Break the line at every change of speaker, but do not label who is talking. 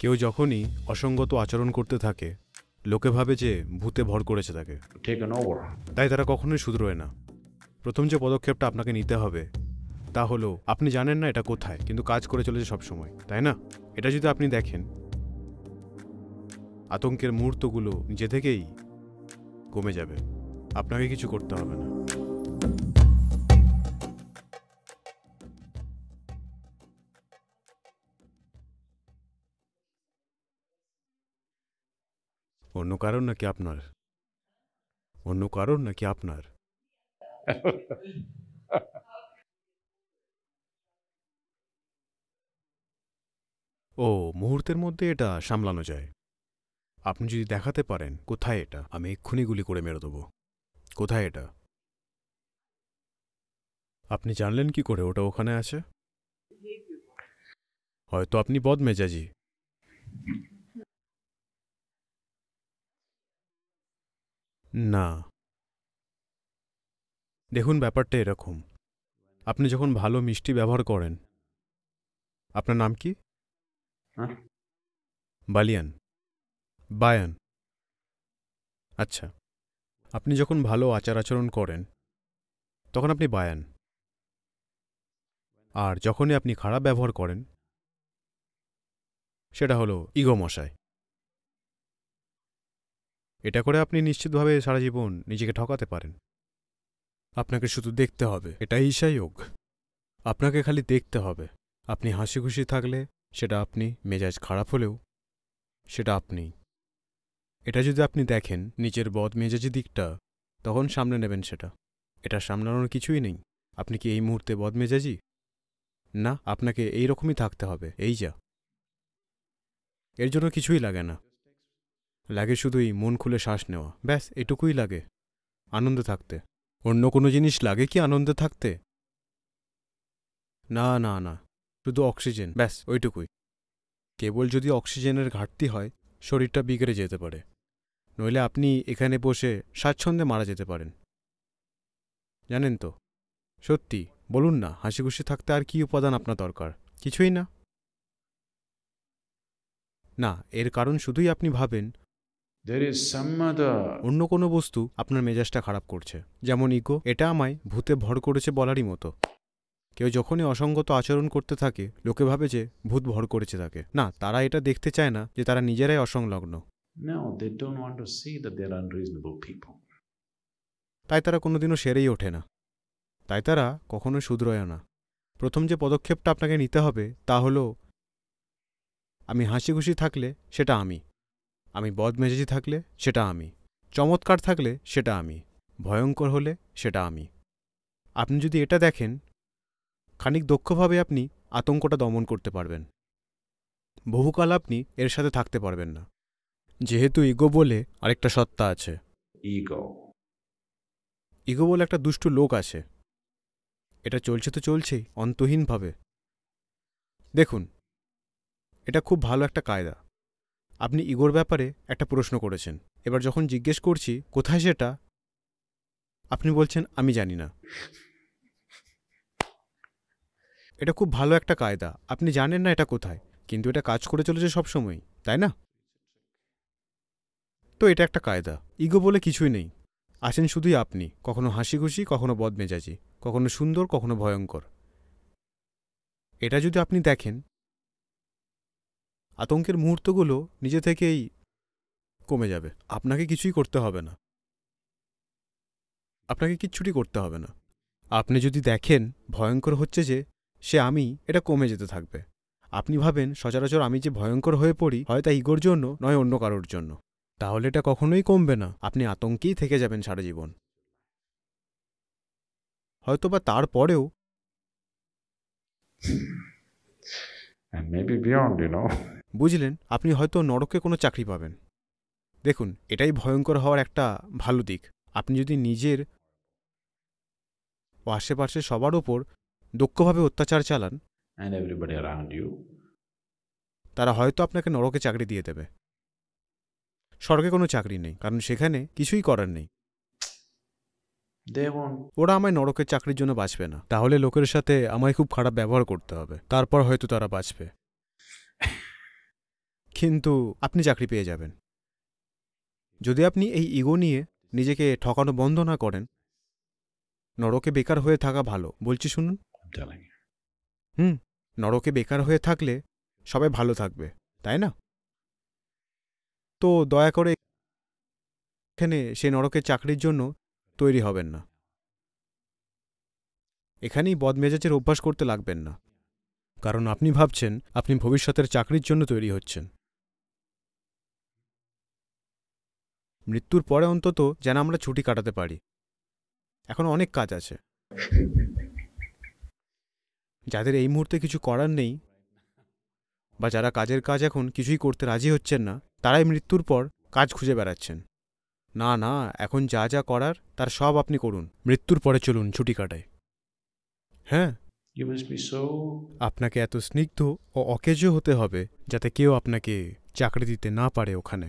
কেউ যখনই অসঙ্গত আচরণ করতে থাকে লোকে ভাবে যে ভূতে ভর করেছে তাকে তাই তারা কখনোই শুধরোয় না প্রথম যে পদক্ষেপটা আপনাকে নিতে হবে তা হলো আপনি জানেন না এটা কোথায় কিন্তু কাজ করে চলেছে সবসময় তাই না এটা যদি আপনি দেখেন আতঙ্কের মুহূর্তগুলো নিজে থেকেই কমে যাবে আপনাকে কিছু করতে হবে না অন্য কারণ নাকি আপনার অন্য কারণ নাকি আপনার ও মুহূর্তের মধ্যে এটা সামলানো যায় আপনি যদি দেখাতে পারেন কোথায় এটা আমি এক্ষুনি গুলি করে মেরে দেবো কোথায় এটা আপনি জানলেন কি করে ওটা ওখানে আছে হয়তো আপনি বদমেজাজি না দেখুন ব্যাপারটা এরকম আপনি যখন ভালো মিষ্টি ব্যবহার করেন আপনার নাম কি হ্যাঁ। বালিয়ান বায়ান আচ্ছা আপনি যখন ভালো আচার আচরণ করেন তখন আপনি বায়ান আর যখনই আপনি খারাপ ব্যবহার করেন সেটা হলো ইগো মশায় এটা করে আপনি নিশ্চিতভাবে সারা জীবন নিজেকে ঠকাতে পারেন আপনাকে শুধু দেখতে হবে এটা ঈশায়োগ আপনাকে খালি দেখতে হবে আপনি হাসি খুশি থাকলে সেটা আপনি মেজাজ খারাপ হলেও সেটা আপনি এটা যদি আপনি দেখেন নিজের বদ মেজাজি দিকটা তখন সামনে নেবেন সেটা এটা সামলানোর কিছুই নেই আপনি কি এই মুহূর্তে বদ মেজাজি না আপনাকে এই রকমই থাকতে হবে এই যা এর জন্য কিছুই লাগে না লাগে শুধুই মন খুলে শ্বাস নেওয়া ব্যাস এটুকুই লাগে আনন্দে থাকতে অন্য কোনো জিনিস লাগে কি আনন্দে থাকতে না না না শুধু অক্সিজেন ব্যাস ওইটুকুই কেবল যদি অক্সিজেনের ঘাটতি হয় শরীরটা বিগড়ে যেতে পারে নইলে আপনি এখানে বসে স্বাচ্ছন্দ্যে মারা যেতে পারেন জানেন তো সত্যি বলুন না হাসি খুশি থাকতে আর কি উপাদান আপনার দরকার কিছুই না না এর কারণ শুধুই আপনি ভাবেন অন্য কোনো বস্তু আপনার মেজাজটা খারাপ করছে যেমন ইগো এটা আমায় ভূতে ভর করেছে বলারই মতো কেউ যখনই অসঙ্গত আচরণ করতে থাকে লোকে ভাবে যে ভূত ভর করেছে তাকে না তারা এটা দেখতে চায় না যে তারা নিজেরাই অসংলগ্ন তাই তারা কোনোদিনও সেরেই ওঠে না তাই তারা কখনো শুধরয় না প্রথম যে পদক্ষেপটা আপনাকে নিতে হবে তা হলো আমি হাসি খুশি থাকলে সেটা আমি আমি বদমেজাজি থাকলে সেটা আমি চমৎকার থাকলে সেটা আমি ভয়ঙ্কর হলে সেটা আমি আপনি যদি এটা দেখেন খানিক দক্ষভাবে আপনি আতঙ্কটা দমন করতে পারবেন বহুকাল আপনি এর সাথে থাকতে পারবেন না যেহেতু ইগো বলে আরেকটা সত্তা আছে ইগো ইগো বলে একটা দুষ্টু লোক আছে এটা চলছে তো চলছেই অন্তহীনভাবে দেখুন এটা খুব ভালো একটা কায়দা আপনি ইগোর ব্যাপারে একটা প্রশ্ন করেছেন এবার যখন জিজ্ঞেস করছি কোথায় সেটা আপনি বলছেন আমি জানি না এটা খুব ভালো একটা কায়দা আপনি জানেন না এটা কোথায় কিন্তু এটা কাজ করে চলেছে সবসময় তাই না তো এটা একটা কায়দা ইগো বলে কিছুই নেই আছেন শুধুই আপনি কখনো হাসি খুশি কখনো বদমেজাজি কখনো সুন্দর কখনো ভয়ঙ্কর এটা যদি আপনি দেখেন আতঙ্কের মুহূর্তগুলো নিজে থেকেই কমে যাবে আপনাকে কিছুই করতে হবে না আপনাকে কিচ্ছুটি করতে হবে না আপনি যদি দেখেন ভয়ঙ্কর হচ্ছে যে সে আমি এটা কমে যেতে থাকবে আপনি ভাবেন সচরাচর আমি যে ভয়ঙ্কর হয়ে পড়ি হয়তো ইগোর জন্য নয় অন্য কারোর জন্য তাহলে এটা কখনোই কমবে না আপনি আতঙ্কেই থেকে যাবেন সারা জীবন হয়তোবা তারপরেও and maybe beyond, you know. বুঝলেন আপনি হয়তো নরকে কোনো চাকরি পাবেন দেখুন এটাই ভয়ঙ্কর হওয়ার একটা ভালো দিক আপনি যদি নিজের ও আশেপাশে সবার ওপর দক্ষভাবে অত্যাচার চালান তারা হয়তো আপনাকে নরকে চাকরি দিয়ে দেবে স্বর্গে কোনো চাকরি নেই কারণ সেখানে কিছুই করার নেই ওরা আমায় নরকের চাকরির জন্য বাঁচবে না তাহলে লোকের সাথে আমায় খুব খারাপ ব্যবহার করতে হবে তারপর হয়তো তারা বাঁচবে কিন্তু আপনি চাকরি পেয়ে যাবেন যদি আপনি এই ইগো নিয়ে নিজেকে ঠকানো বন্ধ না করেন নরকে বেকার হয়ে থাকা ভালো বলছি শুনুন হুম নরকে বেকার হয়ে থাকলে সবাই ভালো থাকবে তাই না তো দয়া করে এখানে সে নরকের চাকরির জন্য তৈরি হবেন না এখানেই বদমেজাজের অভ্যাস করতে লাগবেন না কারণ আপনি ভাবছেন আপনি ভবিষ্যতের চাকরির জন্য তৈরি হচ্ছেন মৃত্যুর পরে অন্তত যেন আমরা ছুটি কাটাতে পারি এখন অনেক কাজ আছে যাদের এই মুহূর্তে কিছু করার নেই বা যারা কাজের কাজ এখন কিছুই করতে রাজি হচ্ছেন না তারাই মৃত্যুর পর কাজ খুঁজে বেড়াচ্ছেন না না এখন যা যা করার তার সব আপনি করুন মৃত্যুর পরে চলুন ছুটি কাটায় হ্যাঁ আপনাকে এত স্নিগ্ধ ও অকেজও হতে হবে যাতে কেউ আপনাকে চাকরি দিতে না পারে ওখানে